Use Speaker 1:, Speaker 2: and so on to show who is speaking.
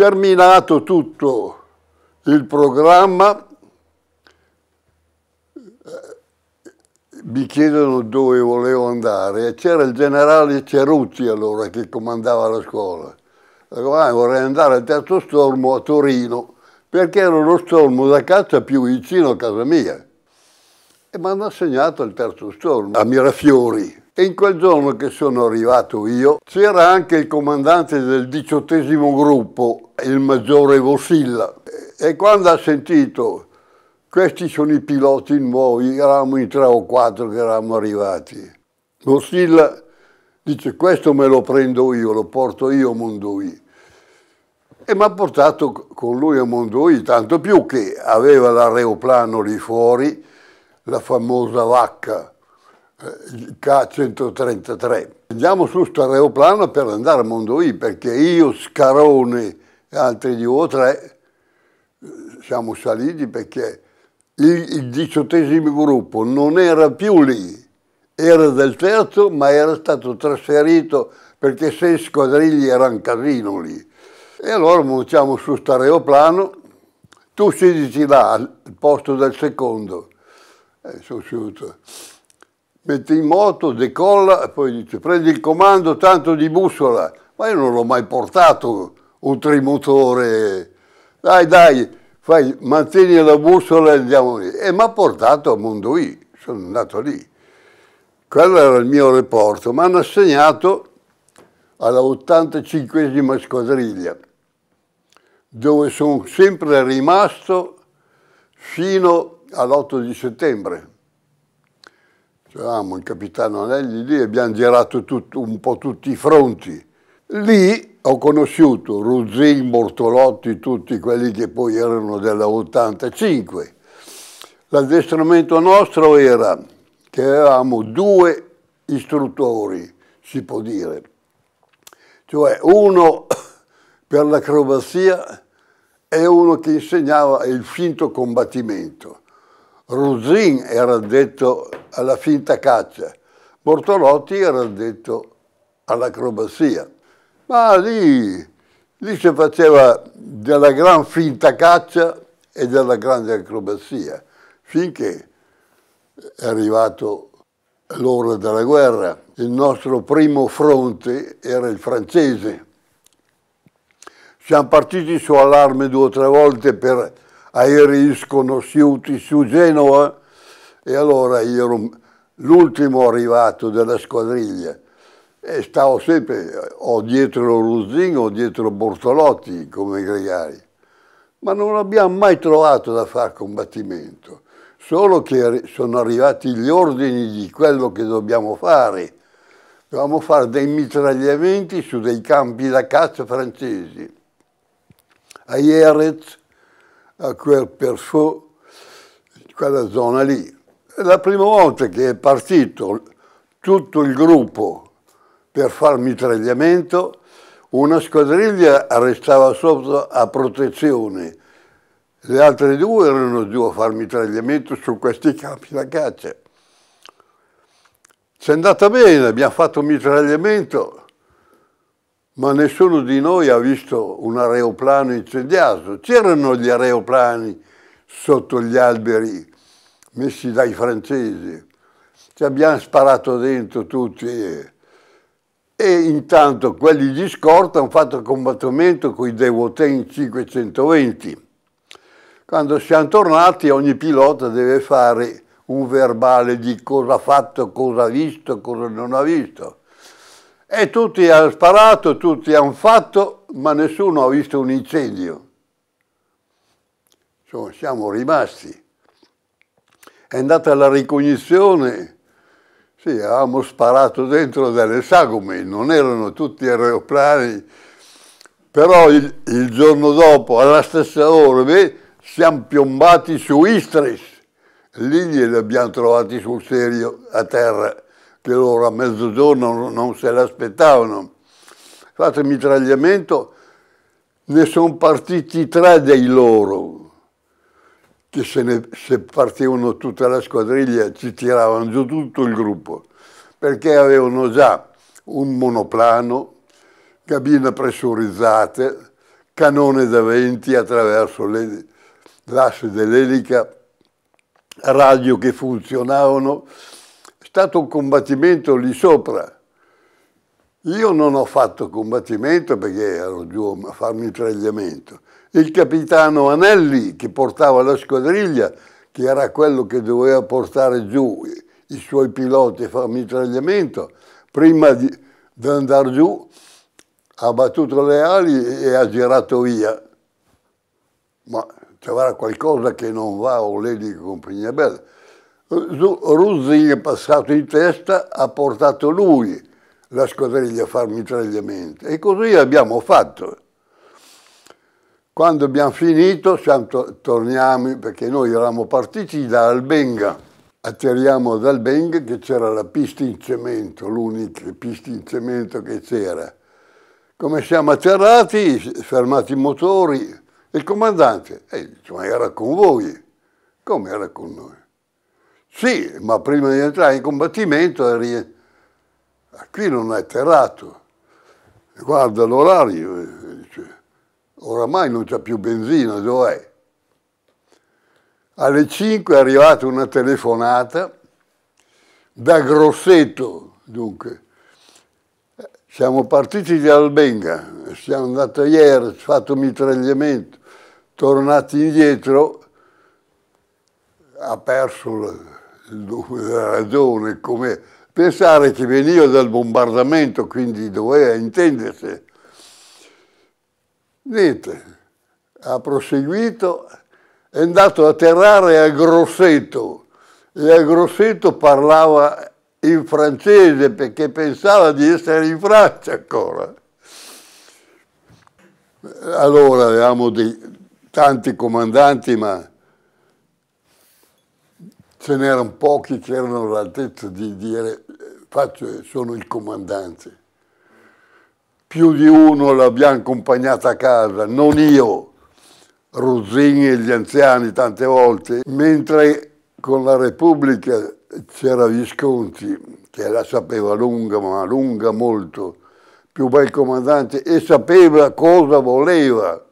Speaker 1: Terminato tutto il programma, eh, mi chiedono dove volevo andare. e C'era il generale Ceruzzi allora che comandava la scuola. Dico, ah, vorrei andare al terzo stormo a Torino, perché era lo stormo da caccia più vicino a casa mia. E mi hanno assegnato il terzo stormo, a Mirafiori. E in quel giorno che sono arrivato io c'era anche il comandante del diciottesimo gruppo, il maggiore Vosilla. E quando ha sentito questi sono i piloti nuovi, eravamo in tre o quattro che eravamo arrivati. Vosilla dice questo me lo prendo io, lo porto io a Mondui. E mi ha portato con lui a Mondui, tanto più che aveva l'aeroplano lì fuori, la famosa vacca K133. Andiamo su sto aeroplano per andare a Mondovì perché io, Scarone e altri due o tre siamo saliti perché il, il diciottesimo gruppo non era più lì, era del terzo ma era stato trasferito perché sei squadrigli erano casino lì. E allora montiamo su sto aeroplano, tu si là al posto del secondo. E eh, sono seduto mette in moto, decolla e poi dice prendi il comando tanto di bussola, ma io non l'ho mai portato un trimotore, dai dai, fai, mantieni la bussola e andiamo lì. E eh, mi ha portato a Mondoì, sono andato lì. Quello era il mio reporto, mi hanno assegnato alla 85 squadriglia, dove sono sempre rimasto fino all'8 di settembre C'eravamo il capitano Anelli lì e abbiamo girato tutto, un po' tutti i fronti. Lì ho conosciuto Ruzzin, Bortolotti, tutti quelli che poi erano della 85. L'addestramento nostro era che avevamo due istruttori, si può dire. Cioè uno per l'acrobazia e uno che insegnava il finto combattimento. Ruzzin era detto alla finta caccia. Mortolotti era addetto all'acrobazia. Ma lì, lì si faceva della gran finta caccia e della grande acrobazia, finché è arrivato l'ora della guerra. Il nostro primo fronte era il francese. Siamo partiti su allarme due o tre volte per aerei sconosciuti su Genova, e allora io ero l'ultimo arrivato della squadriglia e stavo sempre o dietro Ruzzino o dietro Bortolotti come gregari. Ma non abbiamo mai trovato da fare combattimento, solo che sono arrivati gli ordini di quello che dobbiamo fare. dobbiamo fare dei mitragliamenti su dei campi da caccia francesi. A Jerez, a quel Persaud, quella zona lì la prima volta che è partito tutto il gruppo per far mitragliamento, una squadriglia restava sotto a protezione, le altre due erano giù a far mitragliamento su questi campi da caccia. C'è andata bene, abbiamo fatto mitragliamento, ma nessuno di noi ha visto un aeroplano incendiato. C'erano gli aeroplani sotto gli alberi messi dai francesi. Ci abbiamo sparato dentro tutti. E, e intanto quelli di scorta hanno fatto combattimento con i Devotin 520. Quando siamo tornati ogni pilota deve fare un verbale di cosa ha fatto, cosa ha visto, cosa non ha visto. E tutti hanno sparato, tutti hanno fatto, ma nessuno ha visto un incendio. Insomma, siamo rimasti è andata alla ricognizione, sì, avevamo sparato dentro delle sagome, non erano tutti aeroplani, però il, il giorno dopo, alla stessa ora, beh, siamo piombati su Istris, lì li abbiamo trovati sul serio a terra, che loro a mezzogiorno non se l'aspettavano. Fatto mitragliamento, ne sono partiti tre dei loro, che se, ne, se partivano tutta la squadriglia ci tiravano giù tutto il gruppo, perché avevano già un monoplano, cabine pressurizzate, cannone da 20 attraverso l'asse dell'elica, radio che funzionavano, è stato un combattimento lì sopra io non ho fatto combattimento perché ero giù a farmi un tragliamento. Il capitano Anelli, che portava la squadriglia, che era quello che doveva portare giù i suoi piloti a far mitragliamento, prima di, di andare giù ha battuto le ali e ha girato via. Ma c'era qualcosa che non va o lei di compagnia bella. Ruzzini è passato in testa, ha portato lui la squadriglia far mitragliamento. E così abbiamo fatto. Quando abbiamo finito, to torniamo, perché noi eravamo partiti da Albenga, atterriamo ad Albenga che c'era la pista in cemento, l'unica pista in cemento che c'era. Come siamo atterrati, fermati i motori, il comandante, eh, dice, era con voi? Come era con noi? Sì, ma prima di entrare in combattimento eri Ah, qui non è atterrato, guarda l'orario, dice, eh, cioè, oramai non c'è più benzina, dov'è? Alle 5 è arrivata una telefonata da Grosseto, dunque. Siamo partiti di Albenga, siamo andati ieri, ci fatto mitragliamento, tornati indietro, ha perso il nome della ragione, come Pensare che veniva dal bombardamento, quindi doveva intendersi. Niente, ha proseguito, è andato a terrare a Grosseto e a Grosseto parlava in francese perché pensava di essere in Francia ancora. Allora avevamo dei, tanti comandanti, ma ce n'erano pochi che erano all'altezza di dire faccio, sono il comandante. Più di uno l'abbiamo accompagnata a casa, non io, Rosini e gli anziani tante volte, mentre con la Repubblica c'era Visconti, che la sapeva lunga, ma lunga molto, più bel comandante, e sapeva cosa voleva